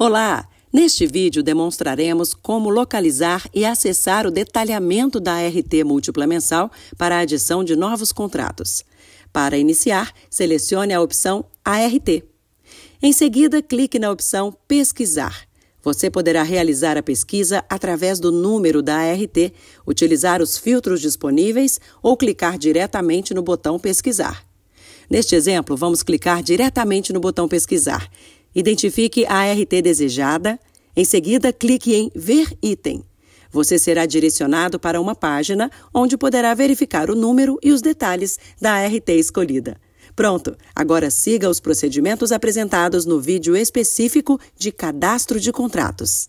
Olá! Neste vídeo demonstraremos como localizar e acessar o detalhamento da RT múltipla mensal para a adição de novos contratos. Para iniciar, selecione a opção ART. Em seguida, clique na opção Pesquisar. Você poderá realizar a pesquisa através do número da ART, utilizar os filtros disponíveis ou clicar diretamente no botão Pesquisar. Neste exemplo, vamos clicar diretamente no botão Pesquisar Identifique a RT desejada, em seguida clique em Ver Item. Você será direcionado para uma página onde poderá verificar o número e os detalhes da RT escolhida. Pronto, agora siga os procedimentos apresentados no vídeo específico de cadastro de contratos.